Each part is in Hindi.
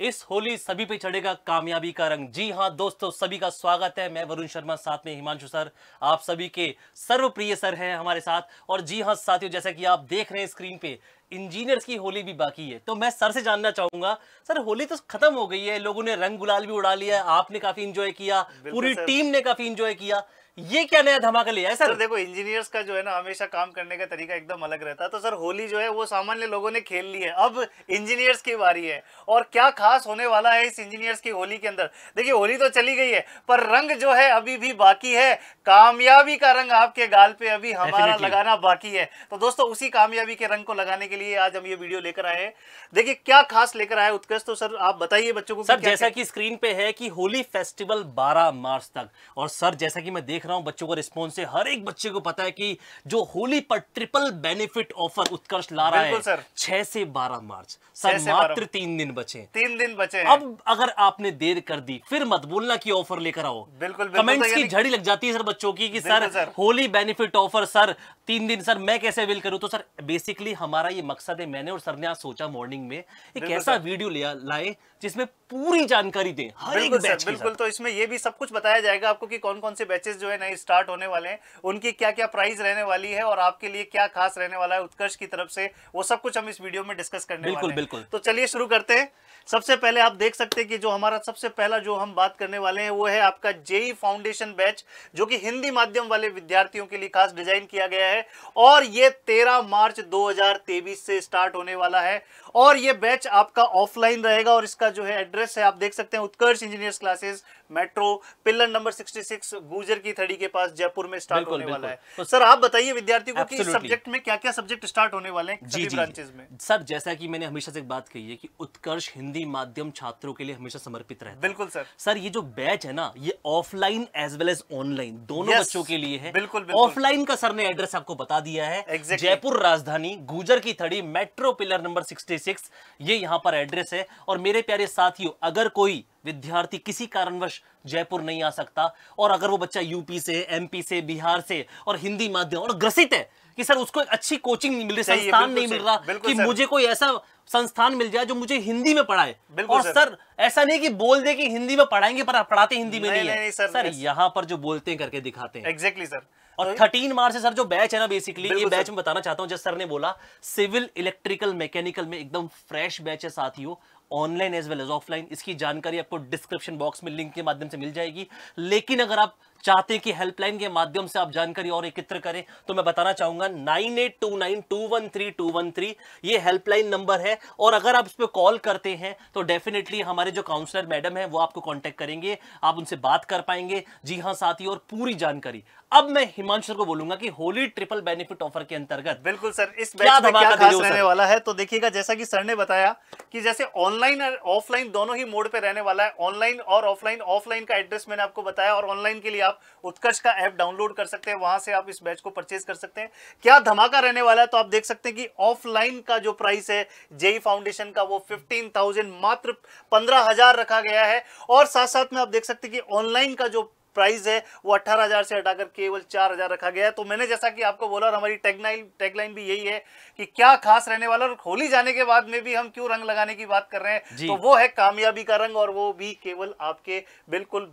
इस होली सभी पे चढ़ेगा कामयाबी का रंग जी हाँ दोस्तों सभी का स्वागत है मैं वरुण शर्मा साथ में हिमांशु सर आप सभी के सर्वप्रिय सर हैं हमारे साथ और जी हाँ साथियों जैसा कि आप देख रहे हैं स्क्रीन पे इंजीनियर्स की होली भी बाकी है तो मैं सर से जानना चाहूंगा सर होली तो खत्म हो गई है लोगों ने रंग गुलाल भी उड़ा लिया आपने काफी इंजॉय किया पूरी टीम ने काफी इंजॉय किया ये क्या नया धमाका लिया है सर, देखो इंजीनियर्स का जो है ना हमेशा काम करने का तरीका एकदम अलग रहता है तो सर होली जो है वो सामान्य लोगों ने खेल ली है अब इंजीनियर्स की बारी है और क्या खास होने वाला है इस इंजीनियर्स की होली के अंदर देखिए होली तो चली गई है पर रंग जो है अभी भी बाकी है कामयाबी का रंग आपके गाल पे अभी हमारा लगाना बाकी है तो दोस्तों उसी कामयाबी के रंग को लगाने के लिए आज हम ये वीडियो लेकर आए देखिए क्या खास लेकर आए उत्कृष्ट तो सर आप बताइए बच्चों को सर जैसा की स्क्रीन पे है कि होली फेस्टिवल बारह मार्च तक और सर जैसा की मैं देख देख रहा हूँ बच्चों का रिस्पॉन्स है हर एक बच्चे को पता है कि जो होली पर ट्रिपल बेनिफिट ऑफर उत्कर्ष ला रहा है छह से बारह मार्च सर मात्र तीन दिन बचे तीन दिन बचे अब अगर आपने देर कर दी फिर मत बोलना की ऑफर लेकर आओ बिल्कुल कमेंट्स तो की झड़ी लग जाती है सर बच्चों की sir Holi benefit offer sir तीन दिन सर मैं कैसे अवेल करूँ तो सर बेसिकली हमारा ये मकसद है मैंने और सर ने आज सोचा मॉर्निंग में एक ऐसा वीडियो लिया लाए जिसमें पूरी जानकारी दें हर एक बैच सर, बिल्कुल तो इसमें ये भी सब कुछ बताया जाएगा आपको कि कौन कौन से बैचेस जो है नए स्टार्ट होने वाले हैं उनकी क्या क्या प्राइस रहने वाली है और आपके लिए क्या खास रहने वाला है उत्कर्ष की तरफ से वो सब कुछ हम इस वीडियो में डिस्कस करने बिल्कुल बिल्कुल तो चलिए शुरू करते हैं सबसे पहले आप देख सकते हैं कि जो हमारा सबसे पहला जो हम बात करने वाले हैं वो है आपका जेई फाउंडेशन बैच जो कि हिंदी माध्यम वाले विद्यार्थियों के लिए खास डिजाइन किया गया है और ये 13 मार्च 2023 से स्टार्ट होने वाला है और ये बैच आपका ऑफलाइन रहेगा और इसका जो है एड्रेस है आप देख सकते हैं Utkarsh engineers classes metro pillar number 66 Gujar Ki थड़ी के पास जयपुर में स्टार्ट होने वाला है तो सर आप बताइए विद्यार्थियों को कि इस सब्जेक्ट में क्या क्या सब्जेक्ट स्टार्ट होने वाले हैं जी, जी में सर जैसा की मैंने हमेशा से एक बात कही है की उत्कर्ष हिंदी माध्यम छात्रों के लिए हमेशा समर्पित रहे बिल्कुल सर सर ये जो बैच है ना ये offline as well as online दोनों बच्चों के लिए है बिल्कुल ऑफलाइन का सर ने एड्रेस आपको बता दिया है जयपुर राजधानी Gujar Ki Thadi metro pillar number sixty six ये यहाँ पर एड्रेस है और मेरे प्यारे साथियों अगर कोई विद्यार्थी किसी कारणवश जयपुर नहीं आ सकता और अगर वो बच्चा यूपी से एमपी से बिहार से और हिंदी माध्यम और ग्रसित है कि सर उसको एक अच्छी कोचिंग नहीं मिल रही संस्थान नहीं मिल रहा कि मुझे कोई ऐसा संस्थान मिल जाए जो मुझे हिंदी में पढ़ाए और सर, सर ऐसा नहीं कि बोल दे कि हिंदी में पढ़ाएंगे पर पढ़ाते हिंदी में नहीं, नहीं, नहीं, नहीं नहीं सर, सर यहाँ पर जो बोलते हैं करके दिखाते हैं एग्जैक्टली exactly, सर और थर्टीन तो- मार्च से सर जो बैच है ना बेसिकली ये बैच में बताना चाहता हूँ जैसे सर ने बोला सिविल इलेक्ट्रिकल मैकेनिकल में एकदम फ्रेश बैच है साथियों online as well as offline इसकी जानकारी आपको डिस्क्रिप्शन बॉक्स में लिंक के माध्यम से मिल जाएगी लेकिन अगर आप चाहते हैं कि हेल्पलाइन के माध्यम से आप जानकारी और एकत्र करें तो मैं बताना चाहूंगा nine eight two nine two one three two one three ये हेल्पलाइन नंबर है और अगर आप इस पर कॉल करते हैं तो डेफिनेटली हमारे जो काउंसलर मैडम है वो आपको कॉन्टैक्ट करेंगे आप उनसे बात कर पाएंगे जी हाँ साथी और पूरी जानकारी अब मैं हिमांशु को बोलूंगा कि होली ट्रिपल बेनिफिट ऑफर के अंतर्गत बिल्कुल सर इस बैच में क्या खास रहने वाला है तो देखिएगा जैसा कि सर ने बताया कि जैसे ऑनलाइन ऑनलाइन और ऑफलाइन दोनों ही मोड पे रहने वाला है ऑनलाइन और ऑफलाइन ऑफलाइन का एड्रेस मैंने आपको बताया और ऑनलाइन के लिए आप उत्कर्ष का ऐप डाउनलोड कर सकते हैं वहां से आप इस बैच को परचेज कर सकते हैं क्या धमाका रहने वाला है तो आप देख सकते हैं कि ऑफलाइन का जो प्राइस है जेई फाउंडेशन का वो फिफ्टीन मात्र पंद्रह रखा गया है और साथ साथ में आप देख सकते हैं कि ऑनलाइन का जो प्राइस है वो 18000 से हटाकर केवल 4000 रखा गया है तो मैंने जैसा कि आपको बोला और हमारी टैगलाइन टैगलाइन भी यही है कि क्या खास रहने वाला और होली जाने के बाद में भी हम क्यों रंग लगाने की बात कर रहे हैं तो वो है कामयाबी का रंग और वो भी केवल आपके बिल्कुल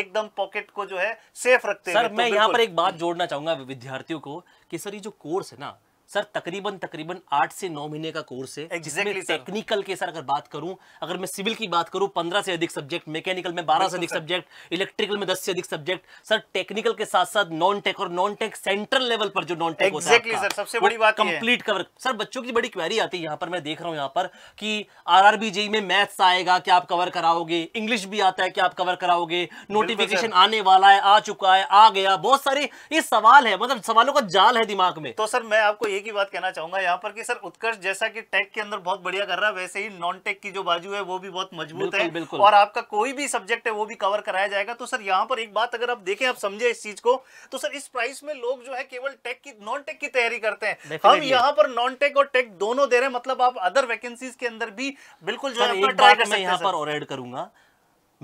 एकदम पॉकेट को जो है सेफ रखते हैं सर तो मैं यहाँ पर एक बात जोड़ना चाहूंगा विद्यार्थियों को कि सर ये जो कोर्स है ना सर तकरीबन तकरीबन आठ से नौ महीने का कोर्स है exactly, टेक्निकल के सर अगर बात करूं अगर मैं सिविल की बात करूं पंद्रह से अधिक सब्जेक्ट मैकेनिकल में बारह से अधिक सब्जेक्ट इलेक्ट्रिकल में दस से अधिक सब्जेक्ट सर टेक्निकल के साथ साथ नॉन टेक और नॉन टेक सेंट्रल लेवल पर जो नॉन टेक exactly, होता है सबसे बड़ी बात कंप्लीट कवर सर बच्चों की बड़ी क्वेरी आती है यहाँ पर मैं देख रहा हूँ यहाँ पर कि आर आर में मैथ्स आएगा क्या आप कवर कराओगे इंग्लिश भी आता है क्या आप कवर कराओगे नोटिफिकेशन आने वाला है आ चुका है आ गया बहुत सारे ये सवाल है मतलब सवालों का जाल है दिमाग में तो सर मैं आपको एक ही बात कहना चाहूंगा यहाँ पर कि सर उत्कर्ष जैसा कि टेक के अंदर बहुत बढ़िया कर रहा है वैसे ही नॉन टेक की जो बाजू है वो भी बहुत मजबूत है बिल्कुल। और आपका कोई भी सब्जेक्ट है वो भी कवर कराया जाएगा तो सर यहाँ पर एक बात अगर आप देखें आप समझे इस चीज को तो सर इस प्राइस में लोग जो है केवल टेक की नॉन टेक की तैयारी करते हैं हम यहाँ पर नॉन टेक और टेक दोनों दे रहे हैं मतलब आप अदर वैकेंसीज के अंदर भी बिल्कुल जो है यहाँ पर और एड करूंगा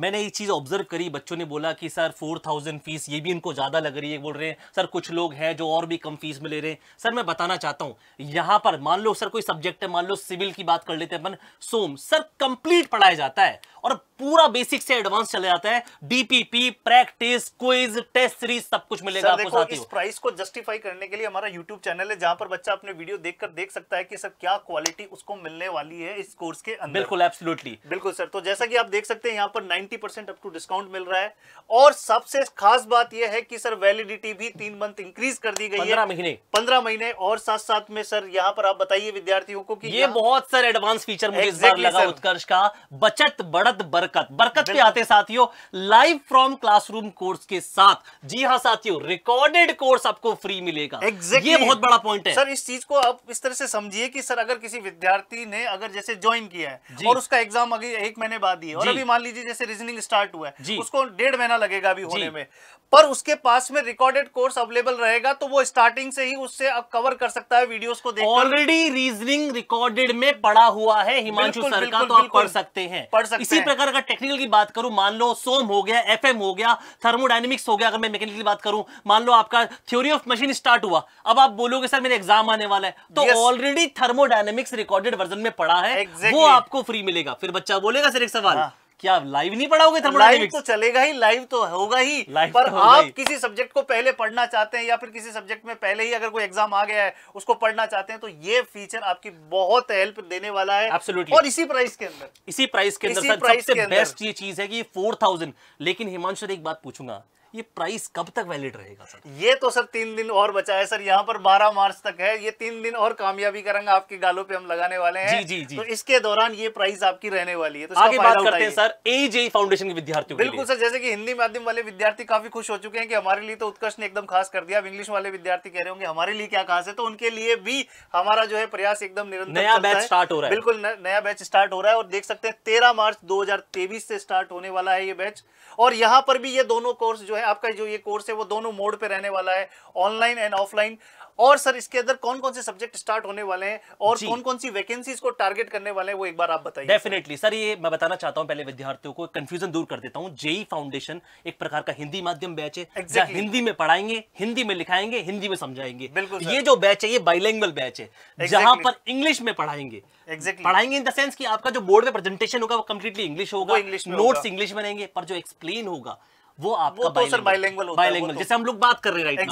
मैंने ये चीज़ ऑब्जर्व करी बच्चों ने बोला कि सर फोर थाउजेंड फीस ये भी इनको ज़्यादा लग रही है बोल रहे हैं सर कुछ लोग हैं जो और भी कम फीस में ले रहे हैं सर मैं बताना चाहता हूँ यहाँ पर मान लो सर कोई सब्जेक्ट है मान लो सिविल की बात कर लेते हैं अपन सोम सर कंप्लीट पढ़ाया जाता है और पूरा बेसिक से एडवांस चले जाता है DPP practice quiz test series सब कुछ मिलेगा आपको साथ इस प्राइस को जस्टिफाई करने के लिए हमारा यूट्यूब चैनल है जहां पर बच्चा अपने वीडियो देखकर देख सकता है कि सर क्या क्वालिटी उसको मिलने वाली है इस कोर्स के अंदर बिल्कुल एब्सोल्युटली बिल्कुल सर तो जैसा कि आप देख सकते हैं यहाँ पर ninety percent up to discount मिल रहा है और सबसे खास बात यह है कि सर वैलिडिटी भी तीन मंथ इंक्रीज कर दी गई है महीने पंद्रह महीने और साथ साथ में सर यहाँ पर आप बताइए विद्यार्थियों को ये बहुत सर एडवांस फीचर मुझे लगा उत्कर्ष का बचत बढ़त बरकत बरकत बरकत पे आते साथियों लाइव फ्रॉम क्लासरूम कोर्स के साथ जी हाँ साथियों रिकॉर्डेड कोर्स आपको फ्री मिलेगा exactly. ये बहुत बड़ा पॉइंट है सर इस चीज को आप इस तरह से समझिए कि सर अगर किसी विद्यार्थी ने अगर जैसे ज्वाइन किया है और उसका एग्जाम अभी एक महीने बाद ही और अभी मान लीजिए जैसे रीजनिंग स्टार्ट हुआ है उसको डेढ़ महीना लगेगा अभी होने में पर उसके पास में रिकॉर्डेड कोर्स अवेलेबल रहेगा तो वो स्टार्टिंग से ही उससे अब कवर कर सकता है वीडियोस को देखकर ऑलरेडी रीजनिंग रिकॉर्डेड में पड़ा हुआ है हिमांशु सर का तो आप पढ़ सकते हैं पढ़ सकते इसी प्रकार अगर टेक्निकल की बात करूं मान लो सोम हो गया एफ हो गया थर्मोडाइनमिक्स हो गया अगर मैं मैकेनिकल की बात करूं मान लो आपका थ्योरी ऑफ मशीन स्टार्ट हुआ अब आप बोलोगे सर मेरे एग्जाम आने वाला है तो ऑलरेडी थर्मोडाइनमिक्स रिकॉर्डेड वर्जन में पढ़ा है exactly. वो आपको फ्री मिलेगा फिर बच्चा बोलेगा सर एक सवाल हाँ. क्या लाइव नहीं पढ़ाओगे लाइव तो चलेगा ही लाइव तो होगा ही लाइव पर तो आप किसी सब्जेक्ट को पहले पढ़ना चाहते हैं या फिर किसी सब्जेक्ट में पहले ही अगर कोई एग्जाम आ गया है उसको पढ़ना चाहते हैं तो ये फीचर आपकी बहुत हेल्प देने वाला है Absolutely. और इसी प्राइस के अंदर इसी प्राइस के अंदर सबसे बेस्ट ये चीज है कि फोर लेकिन हिमांशु एक बात पूछूंगा ये प्राइस कब तक वैलिड रहेगा सर ये तो सर तीन दिन और बचा है सर यहाँ पर 12 मार्च तक है ये तीन दिन और कामयाबी का रंग आपके गालों पे हम लगाने वाले हैं जी जी जी तो इसके दौरान ये प्राइस आपकी रहने वाली है तो आगे बात करते हैं सर एजेई फाउंडेशन के विद्यार्थियों बिल्कुल सर जैसे की हिंदी माध्यम वाले विद्यार्थी काफी खुश हो चुके हैं कि हमारे लिए तो उत्कर्ष ने एकदम खास कर दिया अब इंग्लिश वाले विद्यार्थी कह रहे होंगे हमारे लिए क्या खास है तो उनके लिए भी हमारा जो है प्रयास एकदम निरंतर नया बैच स्टार्ट हो रहा है बिल्कुल नया बैच स्टार्ट हो रहा है और देख सकते हैं तेरह मार्च दो से स्टार्ट होने वाला है ये बैच और यहाँ पर भी ये दोनों कोर्स जो है आपका जो ये कोर्स है वो दोनों मोड पे रहने वाला है ऑनलाइन एंड ऑफलाइन और सर इसके अंदर कौन कौन से सब्जेक्ट स्टार्ट होने वाले हैं और कौन कौन सी वैकेंसीज को टारगेट करने वाले हैं वो एक बार आप बताइए डेफिनेटली सर सर ये मैं बताना चाहता हूँ पहले विद्यार्थियों को कंफ्यूजन दूर कर देता हूँ जेई फाउंडेशन एक प्रकार का हिंदी माध्यम बैच है exactly. हिंदी में पढ़ाएंगे हिंदी में लिखाएंगे हिंदी में समझाएंगे बिल्कुल ये जो बैच है ये बाइलैंग्वेज बैच है जहां पर इंग्लिश में पढ़ाएंगे exactly. पढ़ाएंगे इन द सेंस कि आपका जो बोर्ड में प्रेजेंटेशन होगा वो कंप्लीटली इंग्लिश होगा नोट्स इंग्लिश में रहेंगे पर जो एक्सप्लेन होगा वो आपका बाइलैंग्वेज तो तो- जैसे हम लोग बात कर रहे हैं राइट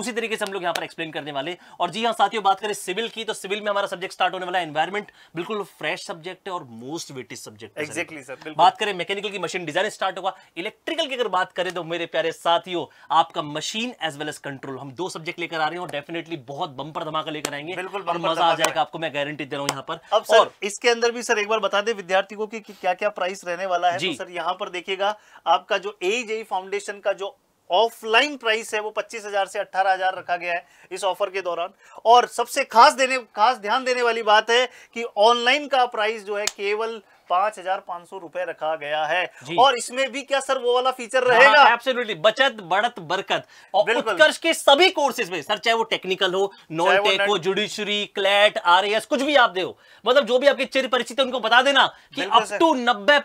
उसी तरीके से हम लोग यहाँ पर एक्सप्लेन करने वाले और जी हाँ साथियों बात करें सिविल की तो सिविल में हमारा सब्जेक्ट स्टार्ट होने वाला एनवायरमेंट बिल्कुल फ्रेश सब्जेक्ट है और most weightage subject exactly sir बात करें मैकेनिकल की मशीन डिजाइन स्टार्ट होगा इलेक्ट्रिकल की अगर बात करें तो मेरे प्यारे साथियों आपका machine as well as control हम दो सब्जेक्ट लेकर आ रहे हैं और डेफिनेटली बहुत बंपर धमाका लेकर आएंगे बिल्कुल मजा आ जाएगा आपको मैं गारंटी दे रहा हूँ यहाँ पर अब सर इसके अंदर भी सर एक बार बता दे विद्यार्थी को कि क्या क्या प्राइस रहने वाला है तो सर यहाँ पर देखिएगा आपका जो एज है फाउंडेशन का जो ऑफलाइन प्राइस है वो 25,000 से 18,000 रखा गया है इस ऑफर के दौरान और सबसे खास देने खास ध्यान देने वाली बात है कि ऑनलाइन का प्राइस जो है केवल पांच हजार पांच सौ रुपए रखा गया है और इसमें भी क्या सर वो वाला फीचर रहेगा एब्सोल्युटली हाँ, बचत बढ़त बरकत और उत्कर्ष के सभी कोर्सेज में सर चाहे वो टेक्निकल हो नॉन टेक हो जुडिशरी क्लैट आर कुछ भी आप दे मतलब जो भी आपके चिर परिचित है उनको बता देना की अप टू नब्बे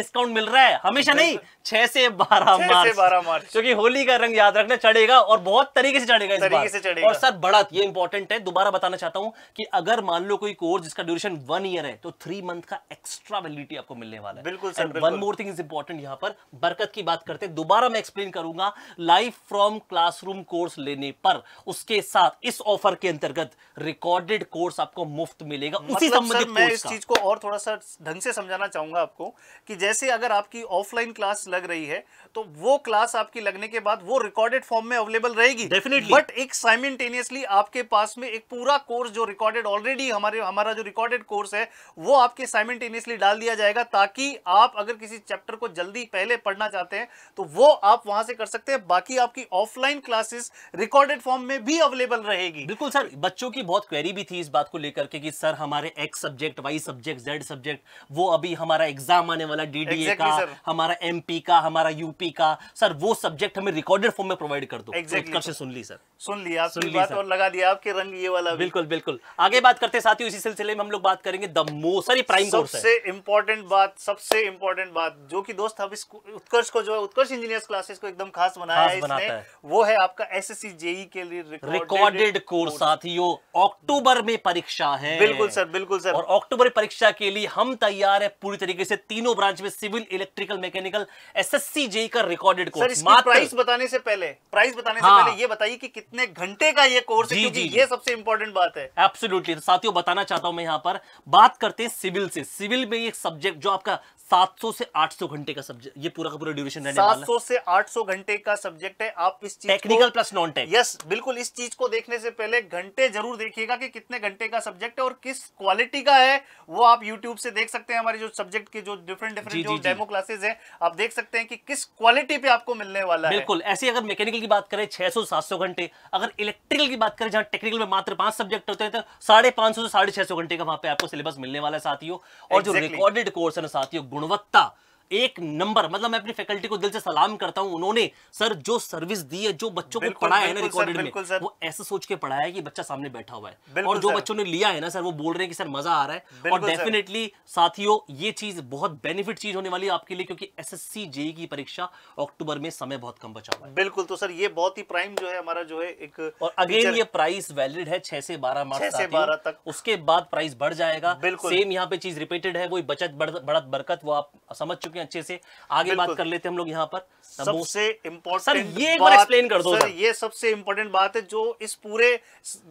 डिस्काउंट मिल रहा है हमेशा नहीं छह से बारह मार्च बारह मार्च क्योंकि होली का रंग याद रखना चढ़ेगा और बहुत तरीके से चढ़ेगा इस तरीके से चढ़ेगा और सर बढ़त ये इंपॉर्टेंट है दोबारा बताना चाहता हूँ कि अगर मान लो कोई कोर्स जिसका ड्यूरेशन वन ईयर है तो थ्री मंथ का एक्स्ट्रा रिस्पॉन्सिबिलिटी आपको मिलने वाला है बिल्कुल sir one more thing is important यहाँ पर बरकत की बात करते हैं दोबारा मैं एक्सप्लेन करूंगा लाइव फ्रॉम क्लासरूम कोर्स लेने पर उसके साथ इस ऑफर के अंतर्गत रिकॉर्डेड कोर्स आपको मुफ्त मिलेगा मतलब उसी संबंधित मैं इस चीज को और थोड़ा सा ढंग से समझाना चाहूंगा आपको कि जैसे अगर आपकी ऑफलाइन क्लास लग रही है तो वो क्लास आपकी लगने के बाद वो रिकॉर्डेड फॉर्म में अवेलेबल रहेगी डेफिनेटली बट एक साइमेंटेनियसली आपके पास में एक पूरा कोर्स जो रिकॉर्डेड ऑलरेडी हमारे हमारा जो रिकॉर्डेड कोर्स है वो आपके साइमेंटेनियसली डाल लिया जाएगा ताकि आप अगर किसी चैप्टर को जल्दी पहले पढ़ना चाहते हैं तो वो आप वहां से कर सकते हैं बाकी आपकी ऑफलाइन क्लासेस रिकॉर्डेड फॉर्म में भी अवेलेबल रहेगी बिल्कुल सर बच्चों की बहुत क्वेरी भी थी इस बात को लेकर के कि सर हमारे X subject Y subject Z subject वो अभी हमारा एग्जाम आने वाला डी exactly, का sir. हमारा एम का हमारा यूपी का सर वो सब्जेक्ट हमें रिकॉर्डेड फॉर्म में प्रोवाइड कर दो तो से सुन ली सर सुन लिया सुन ली और लगा दिया आपके रंग ये वाला बिल्कुल बिल्कुल आगे बात करते साथ ही इसी सिलसिले में हम लोग बात करेंगे द मोसरी प्राइम कोर्स सबसे इम्पोर्टेंट बात सबसे इम्पोर्टेंट बात जो कि दोस्त अब इस उत्कर्ष को जो है उत्कर्ष इंजीनियर क्लासेस को एकदम खास बनाया खास है इसने है। वो है आपका एसएससी जेई e के लिए रिकॉर्डेड कोर्स साथियों अक्टूबर में परीक्षा है बिल्कुल सर बिल्कुल सर और अक्टूबर परीक्षा के लिए हम तैयार है पूरी तरीके से तीनों ब्रांच में civil electrical mechanical SSC JE का रिकॉर्डेड कोर्स प्राइस बताने से पहले प्राइस बताने से हाँ। पहले ये बताइए की कितने घंटे का ये कोर्स है ये सबसे इम्पोर्टेंट बात है एब्सोल्यूटली साथियों बताना चाहता हूँ मैं यहाँ पर बात करते हैं सिविल से सिविल में एक सब्जेक्ट जो आपका 700 से 800 घंटे का सब्जेक्ट ये पूरा का पूरा ड्यूरेशन रहने वाला है 700 से 800 घंटे का सब्जेक्ट है आप इस चीज technical plus non tech yes बिल्कुल इस चीज को देखने से पहले घंटे जरूर देखिएगा कि कितने घंटे का सब्जेक्ट है और किस क्वालिटी का है वो आप यूट्यूब से देख सकते हैं हमारे जो सब्जेक्ट के जो डिफरेंट डिफरेंट जो डेमो क्लासेज है आप देख सकते हैं कि किस क्वालिटी पे आपको मिलने वाला है बिल्कुल ऐसे अगर मैकेनिकल की बात करें छह सौ घंटे अगर इलेक्ट्रिकल की बात करें जहां टेक्निकल में मात्र पांच सब्जेक्ट होते हैं तो साढ़े से साढ़े घंटे का वहां पे आपको सिलेबस मिलने वाला है साथियों और जो रिकॉर्डेड कोर्स है ना साथियों 終わった एक नंबर मतलब मैं अपनी फैकल्टी को दिल से सलाम करता हूं उन्होंने सर जो सर्विस दी है जो बच्चों को पढ़ाया है ना रिकॉर्डेड में वो ऐसे सोच के पढ़ाया है कि बच्चा सामने बैठा हुआ है और जो बच्चों ने लिया है ना सर वो बोल रहे हैं कि सर मजा आ रहा है और डेफिनेटली साथियों ये चीज बहुत बेनिफिट चीज होने वाली है आपके लिए क्योंकि एस एस जेई की परीक्षा अक्टूबर में समय बहुत कम बचा हुआ है बिल्कुल तो सर ये बहुत ही प्राइम जो है हमारा जो है एक और अगेन ये प्राइस वैलिड है छह से बारह मार्च से बारह तक उसके बाद प्राइस बढ़ जाएगा बिल्कुल सेम यहाँ पे चीज रिपीटेड है वो बचत बढ़त बरकत वो आप समझ चुके हैं अच्छे से आगे बात कर लेते हम लोग यहाँ पर सबसे इम्पोर्टेंट एक्सप्लेन कर दो सर ये सबसे इम्पोर्टेंट बात है जो इस पूरे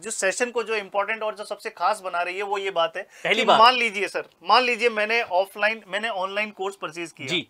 जो सेशन को जो इम्पोर्टेंट और जो सबसे खास बना रही है वो ये बात है पहली बात मान लीजिए सर मान लीजिए मैंने ऑफलाइन मैंने ऑनलाइन कोर्स परचेज किया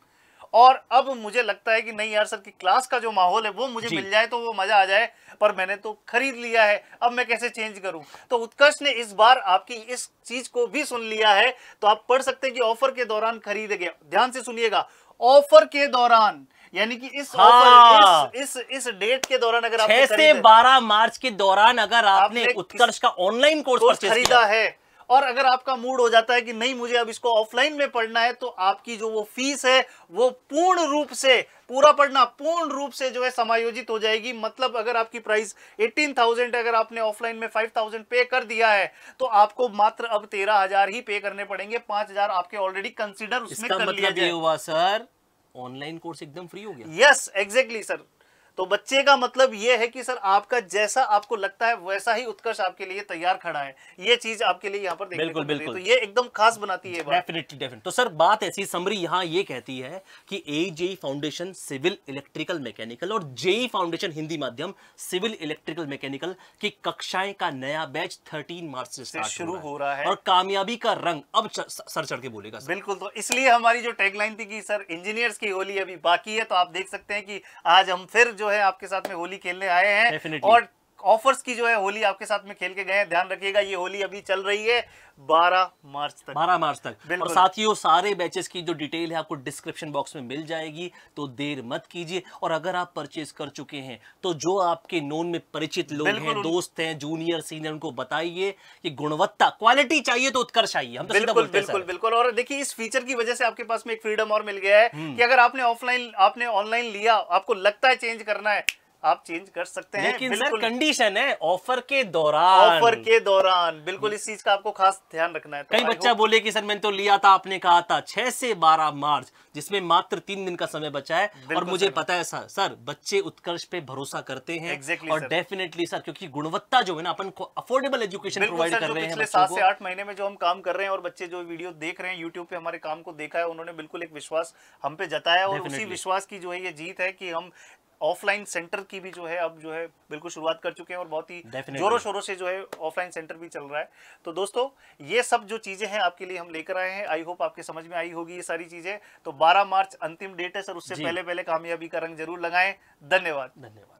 और अब मुझे लगता है कि नहीं यार सर की क्लास का जो माहौल है वो मुझे मिल जाए तो वो मजा आ जाए पर मैंने तो खरीद लिया है अब मैं कैसे चेंज करूं तो उत्कर्ष ने इस बार आपकी इस चीज को भी सुन लिया है तो आप पढ़ सकते हैं कि ऑफर के दौरान खरीदे गया ध्यान से सुनिएगा ऑफर के दौरान यानी कि इस हाँ। ऑफर इस, इस इस डेट के दौरान अगर छह से बारह मार्च के दौरान अगर आपने, आपने उत्कर्ष का ऑनलाइन कोर्स खरीदा है और अगर आपका मूड हो जाता है कि नहीं मुझे अब इसको ऑफलाइन में पढ़ना है तो आपकी जो वो फीस है वो पूर्ण रूप से पूरा पढ़ना पूर्ण रूप से जो है समायोजित हो जाएगी मतलब अगर आपकी प्राइस 18,000 अगर आपने ऑफलाइन में 5,000 पे कर दिया है तो आपको मात्र अब 13,000 ही पे करने पड़ेंगे 5,000 आपके ऑलरेडी कंसिडर उसमें कर मतलब लिया हुआ सर ऑनलाइन कोर्स एकदम फ्री हो गया यस एग्जैक्टली सर तो बच्चे का मतलब यह है कि सर आपका जैसा आपको लगता है वैसा ही उत्कर्ष आपके लिए तैयार खड़ा है ये चीज आपके लिए यहाँ पर देखने बिल्कुल बिल्कुल तो ये एकदम खास बनाती है डेफिनेटली डेफिनेट तो सर बात ऐसी समरी यहाँ ये कहती है कि A JE foundation civil electrical mechanical और जेई फाउंडेशन हिंदी माध्यम सिविल इलेक्ट्रिकल मैकेनिकल की कक्षाएं का नया बैच थर्टीन मार्च से, शुरू हो रहा है और कामयाबी का रंग अब सर चढ़ के बोलेगा बिल्कुल तो इसलिए हमारी जो टेगलाइन थी कि सर इंजीनियर्स की होली अभी बाकी है तो आप देख सकते हैं कि आज हम फिर जो है आपके साथ में होली खेलने आए हैं और ऑफर्स की जो है होली आपके साथ में खेल के गए हैं ध्यान रखिएगा ये होली अभी चल रही है 12 मार्च तक 12 मार्च तक और साथ ही वो सारे बैचेस की जो डिटेल है आपको डिस्क्रिप्शन बॉक्स में मिल जाएगी तो देर मत कीजिए और अगर आप परचेज कर चुके हैं तो जो आपके नोन में परिचित लोग हैं दोस्त हैं जूनियर सीनियर उनको बताइए कि गुणवत्ता क्वालिटी चाहिए तो उत्कर्ष आइए हम तो बिल्कुल बिल्कुल बिल्कुल और देखिए इस फीचर की वजह से आपके पास में एक फ्रीडम और मिल गया है हम्म। कि अगर आपने ऑफलाइन आपने ऑनलाइन लिया आपको लगता है चेंज करना है आप चेंज कर सकते हैं लेकिन सर कंडीशन है ऑफर के दौरान ऑफर के दौरान बिल्कुल इस चीज का आपको खास ध्यान रखना है तो कई बच्चा बोले कि सर मैंने तो लिया था आपने कहा था छह से बारह मार्च जिसमें मात्र तीन दिन का समय बचा है और मुझे पता है सर सर बच्चे उत्कर्ष पे भरोसा करते हैं exactly, और डेफिनेटली सर क्योंकि गुणवत्ता जो है ना अपन को अफोर्डेबल एजुकेशन प्रोवाइड कर रहे हैं सात से आठ महीने में जो हम काम कर रहे हैं और बच्चे जो वीडियो देख रहे हैं यूट्यूब पे हमारे काम को देखा है उन्होंने बिल्कुल एक विश्वास हम पे जताया और उसी विश्वास की जो है ये जीत है की हम ऑफलाइन सेंटर की भी जो है अब जो है बिल्कुल शुरुआत कर चुके हैं और बहुत ही जोरों शोरों से जो है ऑफलाइन सेंटर भी चल रहा है तो दोस्तों ये सब जो चीज़ें हैं आपके लिए हम लेकर आए हैं आई होप आपके समझ में आई होगी ये सारी चीज़ें तो बारह मार्च अंतिम डेट है सर उससे पहले पहले कामयाबी का रंग जरूर लगाए धन्यवाद धन्यवाद